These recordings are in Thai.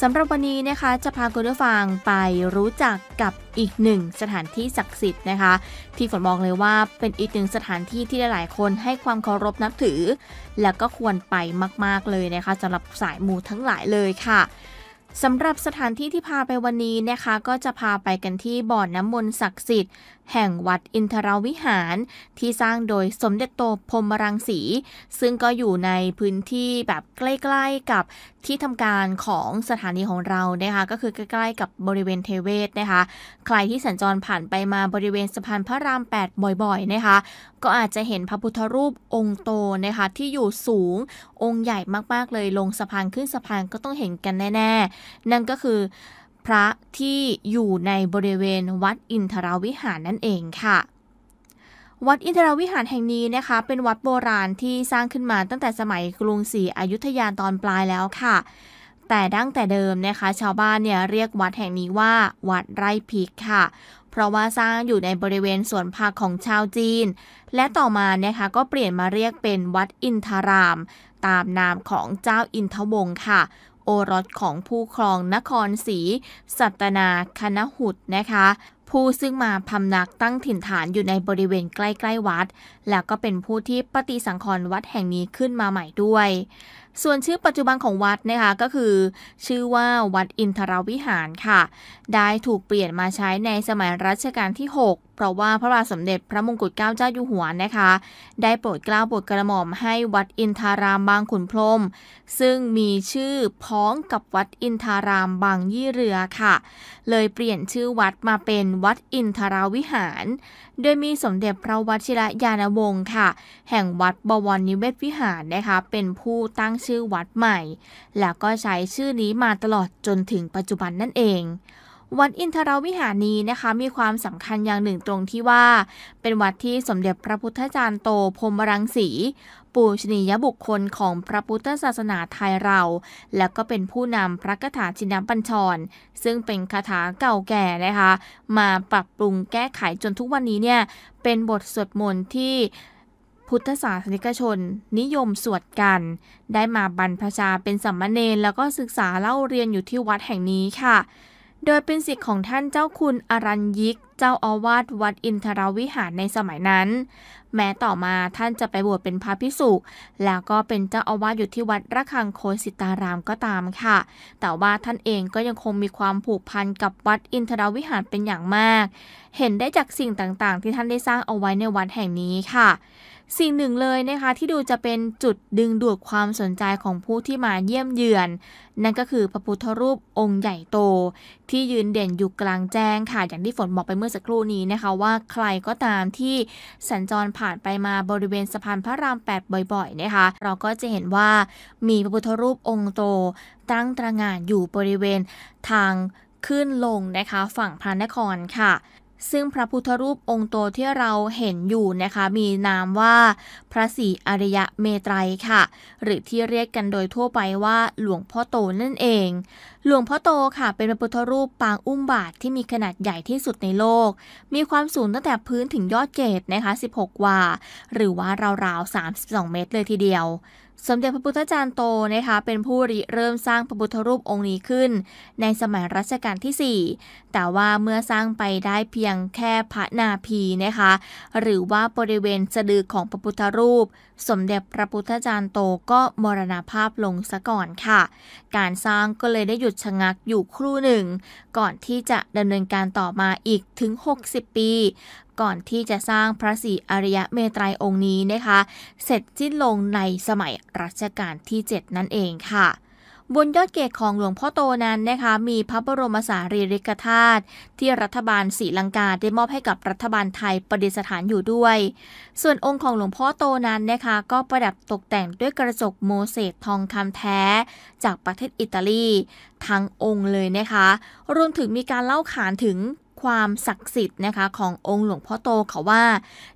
สำหรับวันนี้นะคะ จะพาคุณผู้ฟังไปรู้จักกับอีกหนึ่งสถานที่ศักดิ์สิทธิ์นะคะ ที่ฝนมองเลยว่าเป็นอีกหนึ่งสถานที่ที่หลายๆคนให้ความเคารพนับถือ และก็ควรไปมาก ๆเลยนะคะสำหรับสายมูทั้งหลายเลยค่ะสำหรับสถานที่ที่พาไปวันนี้นะคะ ก็จะพาไปกันที่บ่อนน้ำมนต์ศักดิ์สิทธิ์แห่งวัดอินทรวิหาร ที่สร้างโดยสมเด็จโตพรมรังสีซึ่งก็อยู่ในพื้นที่แบบใกล้ๆกับที่ทำการของสถานีของเรานะคะก็คือใกล้ๆกับบริเวณเทเวศนะคะใครที่สัญจรผ่านไปมาบริเวณสะพานพระราม8บ่อยๆนะคะก็อาจจะเห็นพระพุทธรูปองค์โตนะคะที่อยู่สูงองค์ใหญ่มากๆ เลยลงสะพานขึ้นสะพานก็ต้องเห็นกันแน่ ๆนั่นก็คือ พระที่อยู่ในบริเวณวัดอินทรวิหารนั่นเองค่ะ วัดอินทรวิหารแห่งนี้นะคะ เป็นวัดโบราณที่สร้างขึ้นมาตั้งแต่สมัยกรุงศรีอยุธยาตอนปลายแล้วค่ะ แต่ดั้งแต่เดิมนะคะ ชาวบ้านเนี่ยเรียกวัดแห่งนี้ว่า วัดไร่พิกค่ะ เพราะว่าสร้างอยู่ในบริเวณสวนผักของชาวจีน และต่อมาเนะคะก็เปลี่ยนมาเรียกเป็นวัดอินทาราม ตามนามของเจ้าอินทวงค่ะโอรสของผู้ครองนครศรีสัตนาคณหุตนะคะผู้ซึ่งมาพำนักตั้งถิ่นฐานอยู่ในบริเวณใกล้ๆวัด แล้วก็เป็นผู้ที่ปฏิสังขรณ์วัดแห่งนี้ขึ้นมาใหม่ด้วย ส่วนชื่อปัจจุบันของวัดนะคะก็คือ ชื่อว่าวัดอินทรวิหารค่ะ ได้ถูกเปลี่ยนมาใช้ในสมัยรัชกาลที่6พราะว่าพระบาทสมเด็จพระมงกุฎเกล้าเจ้าอยู่หัวนะคะ ได้โปรดเกล้าโปรดกระหม่อมให้วัดอินทารามบางขุนพรมซึ่งมีชื่อพ้องกับวัดอินทารามบางยี่เรือค่ะ เลยเปลี่ยนชื่อวัดมาเป็นวัดอินทราวิหาร โดยมีสมเด็จพระวชิรยานวงศ์ค่ะ แห่งวัดบวรนิเวศวิหารนะคะ เป็นผู้ตั้งชื่อวัดใหม่ แล้วก็ใช้ชื่อนี้มาตลอดจนถึงปัจจุบันนั่นเองวัดอินทรวิหารนี้นะคะ มีความสำคัญอย่างหนึ่งตรงที่ว่า เป็นวัดที่สมเด็จพระพุทธจารย์โตพรมรังสีปูชนียบุคคลของพระพุทธศาสนาไทยเรา แล้วก็เป็นผู้นำพระคาถาชินปัญชร ซึ่งเป็นคาถาเก่าแก่นะคะ มาปรับปรุงแก้ไขจนทุกวันนี้เนี่ย เป็นบทสวดมนต์ที่พุทธศาสนิกชนนิยมสวดกัน ได้มาบรรพชาเป็นสัมมาเนนแล้วก็ศึกษาเล่าเรียนอยู่ที่วัดแห่งนี้ค่ะโดยเป็นสิทธิ์ของท่านเจ้าคุณอรัญยิก เจ้าอาวาสวัดอินทรวิหารในสมัยนั้น แม้ต่อมาท่านจะไปบวชเป็นพระพิสุแล้วก็เป็นเจ้าอาวาสอยู่ที่วัดระฆังโคสิตารามก็ตามค่ะ แต่ว่าท่านเองก็ยังคงมีความผูกพันกับวัดอินทรวิหารเป็นอย่างมาก เห็นได้จากสิ่งต่าง ๆ ที่ท่านได้สร้างเอาไว้ในวัดแห่งนี้ค่ะสิ่งหนึ่งเลยนะคะที่ดูจะเป็นจุดดึงดูดความสนใจของผู้ที่มาเยี่ยมเยือน นั่นก็คือพระพุทธรูปองค์ใหญ่โต ที่ยืนเด่นอยู่กลางแจ้งค่ะอย่างที่ฝนบอกไปเมื่อสักครู่นี้นะคะ ว่าใครก็ตามที่สัญจรผ่านไปมาบริเวณสะพานพระราม8บ่อย ๆ นะคะ เราก็จะเห็นว่ามีพระพุทธรูปองค์โตตั้งตระหง่านอยู่บริเวณทางขึ้นลงนะคะฝั่งพระนครค่ะซึ่งพระพุทธรูปองค์โตที่เราเห็นอยู่นะคะ มีนามว่า พระศรีอริยะเมตรัยค่ะ หรือที่เรียกกันโดยทั่วไปว่าหลวงพ่อโตนั่นเอง หลวงพ่อโตค่ะเป็นพระพุทธรูปปางอุ้มบาทที่มีขนาดใหญ่ที่สุดในโลก มีความสูงตั้งแต่พื้นถึงยอดเกตนะคะ 16วาหรือว่าราวๆ 32 เมตรเลยทีเดียวสมเด็จพระพุทธจารย์โตนะคะเป็นผู้ริเริ่มสร้างพระพุทธรูปองค์นี้ขึ้น ในสมัยรัชกาลที่ 4 แต่ว่าเมื่อสร้างไปได้เพียงแค่พระนาพีนะคะหรือว่าบริเวณสะดือของพระพุทธรูป สมเด็จพระพุทธจารย์โตก็มรณภาพลงซะก่อนค่ะ การสร้างก็เลยได้หยุดชะงักอยู่ครู่หนึ่ง ก่อนที่จะดำเนินการต่อมาอีกถึง 60 ปีก่อนที่จะสร้างพระศรีอริยเมตรัยองค์นี้นะคะ เสร็จสิ้นลงในสมัยรัชกาลที่ 7 นั่นเองค่ะ บนยอดเกศของหลวงพ่อโตนั้นนะคะมีพระบรมสารีริกธาตุที่รัฐบาลศรีลังกา ได้มอบให้กับรัฐบาลไทยประดิษฐานอยู่ด้วย ส่วนองค์ของหลวงพ่อโตนั้นนะคะก็ประดับตกแต่งด้วยกระจกโมเสสทองคำแท้ จากประเทศอิตาลีทั้งองค์เลยนะคะ รวมถึงมีการเล่าขานถึงความศักดิ์สิทธิ์นะคะขององค์หลวงพ่อโตเขาว่า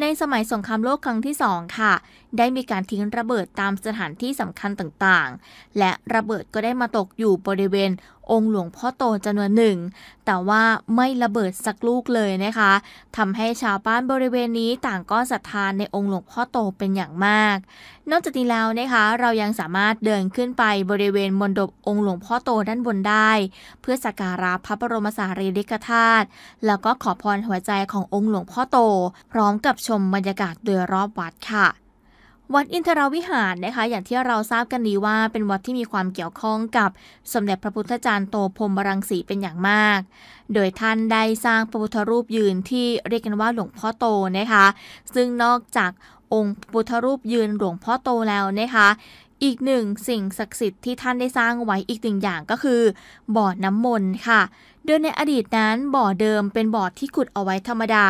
ในสมัยสงครามโลกครั้งที่สองค่ะ ได้มีการทิ้งระเบิดตามสถานที่สำคัญต่างๆ และระเบิดก็ได้มาตกอยู่บริเวณองค์หลวงพ่อโตจำนวนหนึ่งแต่ว่าไม่ระเบิดสักลูกเลยนะคะทำให้ชาวบ้านบริเวณนี้ต่างก็ศรัทธานในองค์หลวงพ่อโตเป็นอย่างมาก นอกจากนี้แล้วนะคะ เรายังสามารถเดินขึ้นไปบริเวณมณฑปองค์หลวงพ่อโตด้านบนได้ เพื่อสักการะพระบรมสารีริกธาตุแล้วก็ขอพรหัวใจขององค์หลวงพ่อโต พร้อมกับชมบรรยากาศโดยรอบวัดค่ะวัดอินทรวิหารนะคะ อย่างที่เราทราบกันดีว่าเป็นวัดที่มีความเกี่ยวข้องกับสมเด็จพระพุทธจารย์โตพรมบรังสีเป็นอย่างมาก โดยท่านได้สร้างพระพุทธรูปยืนที่เรียกกันว่าหลวงพ่อโตนะคะ ซึ่งนอกจากองค์พุทธรูปยืนหลวงพ่อโตแล้วนะคะ อีกหนึ่งสิ่งศักดิ์สิทธิ์ที่ท่านได้สร้างไว้อีกหนึ่งอย่างก็คือบ่อน้ำมนต์ค่ะโดยในอดีตนั้นบ่อเดิมเป็นบ่อที่ขุดเอาไว้ธรรมดา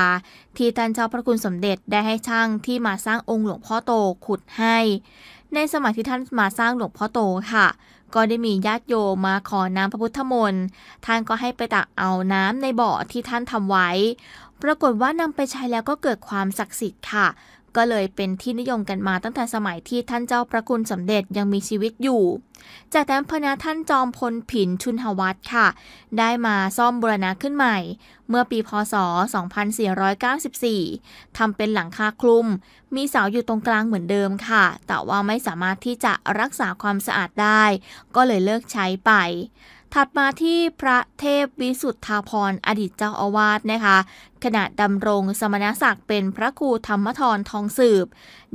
ที่ท่านเจ้าพระคุณสมเด็จได้ให้ช่างที่มาสร้างองค์หลวงพ่อโตขุดให้ ในสมัยที่ท่านมาสร้างหลวงพ่อโตค่ะ ก็ได้มีญาติโยมมาขอน้ำพระพุทธมนต์ท่านก็ให้ไปตักเอาน้ำในบ่อที่ท่านทำไว้ ปรากฏว่านำไปใช้แล้วก็เกิดความศักดิ์สิทธิ์ค่ะก็เลยเป็นที่นิยมกันมาตั้งแต่สมัยที่ท่านเจ้าพระคุณสมเด็จยังมีชีวิตอยู่ จากนั้นพนะท่านจอมพลผินชุนหวัตค่ะ ได้มาซ่อมบูรณะขึ้นใหม่ เมื่อปีพศ 2494 ทำเป็นหลังคาคลุม มีเสาอยู่ตรงกลางเหมือนเดิมค่ะ แต่ว่าไม่สามารถที่จะรักษาความสะอาดได้ ก็เลยเลิกใช้ไปถัดมาที่พระเทพวิสุทธาพรอดีตเจ้าอาวาสนะคะ ขณะดำรงสมณศักดิ์ เป็นพระครูธรรมทรทองสืบ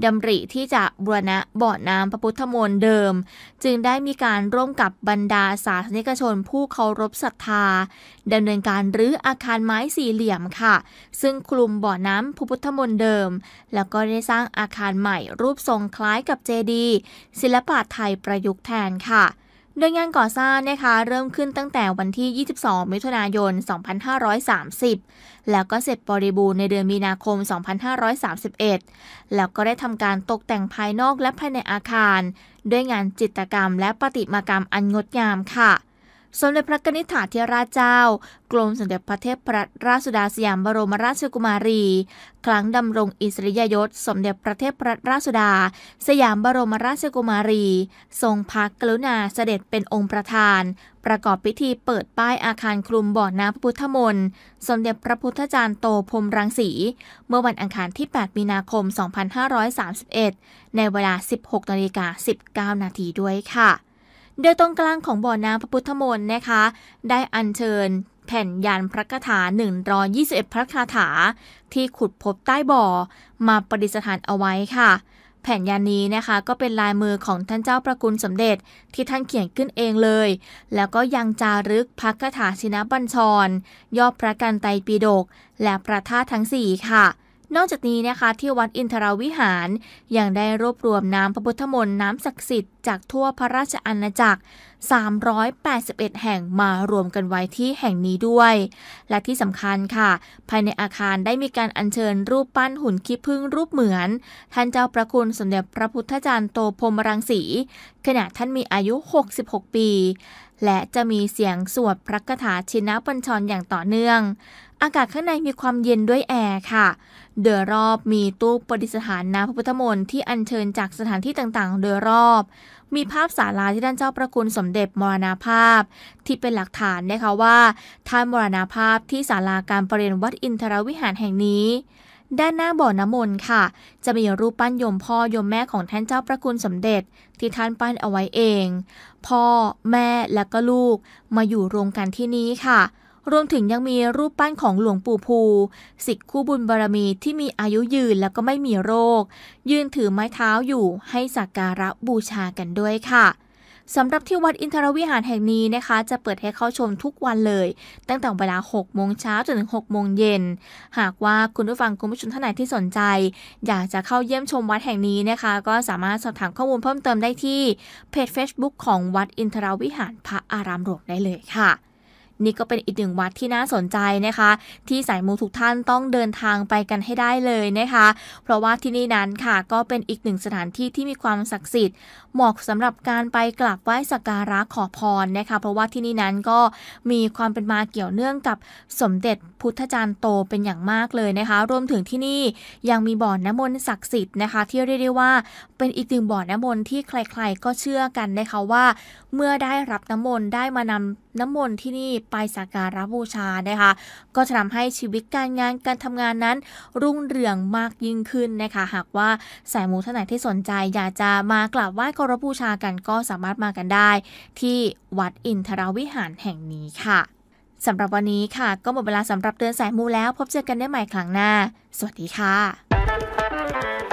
ดำริที่จะบรณะบ่อน้ำพระพุทธมนต์เดิม จึงได้มีการร่วมกับบรรดาสาธาิณชนผู้เคารพศรัทธาดำเนินการรื้ออาคารไม้สี่เหลี่ยมค่ะ ซึ่งคลุมบ่อน้ำพระพุทธมนต์เดิม แล้วก็ได้สร้างอาคารใหม่รูปทรงคล้ายกับเจดีศิลปะไทยประยุกต์แทนค่ะโดยงานก่อสร้างนะคะ เริ่มขึ้นตั้งแต่วันที่ 22 มิถุนายน 2530 แล้วก็เสร็จบริบูรณ์ในเดือนมีนาคม 2531 แล้วก็ได้ทำการตกแต่งภายนอกและภายในอาคาร ด้วยงานจิตรกรรมและประติมากรรมอันงดงามค่ะสมเด็จพระนิษฐาธิราชเจ้า กรมสมเด็จพระเทพรัตนราชสุดาสยามบรมราชกุมารี ครั้งดำรงอิสริยยศสมเด็จพระเทพรัตนราชสุดา สยามบรมราชกุมารี ทรงพักกรุณาเสด็จเป็นองค์ประธาน ประกอบพิธีเปิดป้ายอาคารคลุมบ่อน้ำพระพุทธมนต์สมเด็จพระพุทธจารย์โตพรมรังสี เมื่อวันอังคารที่ 8 มีนาคม 2531 ในเวลา 16นาฬิกา19นาทีด้วยค่ะโดยตรงกลางของบ่อน้ำพระพุทธมนต์นะคะ ได้อัญเชิญแผ่นยันพระคาถา121 พระคาถา ที่ขุดพบใต้บ่อมาประดิษฐานเอาไว้ค่ะ แผ่นยานนี้นะคะก็เป็นลายมือของท่านเจ้าประคุณสมเด็จ ที่ท่านเขียนขึ้นเองเลย แล้วก็ยังจารึกพระคาถาชินบัญชร ยอดพระกันไตปีดกและพระธาตุทั้ง4ค่ะนอกจากนี้นะคะ ที่วัดอินทราวิหารยังได้รวบรวมน้ำพระพุทธมนต์น้ำศักดิ์สิทธิ์จากทั่วพระราชอาณาจักร 381 แห่งมารวมกันไว้ที่แห่งนี้ด้วย และที่สำคัญค่ะ ภายในอาคารได้มีการอัญเชิญรูปปั้นหุ่นขี้ผึ้งรูปเหมือน ท่านเจ้าประคุณสมเด็จพระพุทธจารย์โตพรมรังสี ขณะท่านมีอายุ 66 ปี และจะมีเสียงสวดพระคาถาชินปัญชรอย่างต่อเนื่องอากาศข้างในมีความเย็นด้วยแอร์ค่ะโดยรอบมีตู้ปฏิสถานน้ำพระพุทธมนต์ที่อัญเชิญจากสถานที่ต่างๆ โดยรอบ มีภาพศาลาที่ท่านเจ้าประคุณสมเด็จมรณาภาพ ที่เป็นหลักฐานนะคะว่าท่านมรณาภาพที่ศาลาการประเรียนวัดอินทรวิหารแห่งนี้ ด้านหน้าบ่อน้ำมนต์ค่ะ จะมีรูปปั้นยมพ่อยมแม่ของท่านเจ้าประคุณสมเด็จที่ท่านปั้นเอาไว้เอง พ่อ แม่และก็ลูก มาอยู่รวมกันที่นี้ค่ะรวมถึงยังมีรูปปั้นของหลวงปู่ภูสิทธิคู่บุญบารมีที่มีอายุยืนแล้วก็ไม่มีโรค ยืนถือไม้เท้าอยู่ให้สักการะบูชากันด้วยค่ะ สำหรับที่วัดอินทรวิหารแห่งนี้นะคะ จะเปิดให้เข้าชมทุกวันเลย ตั้งแต่เวลา 6 โมงเช้าจนถึง 6 โมงเย็น หากว่าคุณผู้ฟังคุณผู้ชมท่านไหนที่สนใจ อยากจะเข้าเยี่ยมชมวัดแห่งนี้นะคะ ก็สามารถสอบถามข้อมูลเพิ่มเติมได้ที่เพจ Facebook ของวัดอินทรวิหารพระอารามหลวงได้เลยค่ะนี่ก็เป็นอีกหนึ่งวัดที่น่าสนใจนะคะ ที่สายมูทุกท่านต้องเดินทางไปกันให้ได้เลยนะคะ เพราะว่าที่นี่นั้นค่ะ ก็เป็นอีกหนึ่งสถานที่ที่มีความศักดิ์สิทธิ์ เหมาะสำหรับการไปกราบไหว้สักการะขอพรนะคะ เพราะว่าที่นี่นั้นก็มีความเป็นมาเกี่ยวเนื่องกับสมเด็จพุทธจารย์โตเป็นอย่างมากเลยนะคะ รวมถึงที่นี่ยังมีบ่อนน้ำมนต์ศักดิ์สิทธิ์นะคะ ที่เรียกได้ว่า เป็นอีกหนึ่งบ่อนน้ำมนต์ที่ใครๆก็เชื่อกันนะคะว่า เมื่อได้รับน้ำมนต์ได้มานำน้ำมนต์ที่นี่ไปสักการะบูชานะคะก็จะทำให้ชีวิตการงานการทำงานนั้นรุ่งเรืองมากยิ่งขึ้นนะคะ หากว่าสายมูท่านไหนที่สนใจ อยากจะมากราบไหว้เคารพบูชากันก็สามารถมากันได้ ที่วัดอินทรวิหารแห่งนี้ค่ะสำหรับวันนี้ค่ะก็หมดเวลาสำหรับเตือนสายมูแล้ว พบเจอกันได้ใหม่ครั้งหน้า สวัสดีค่ะ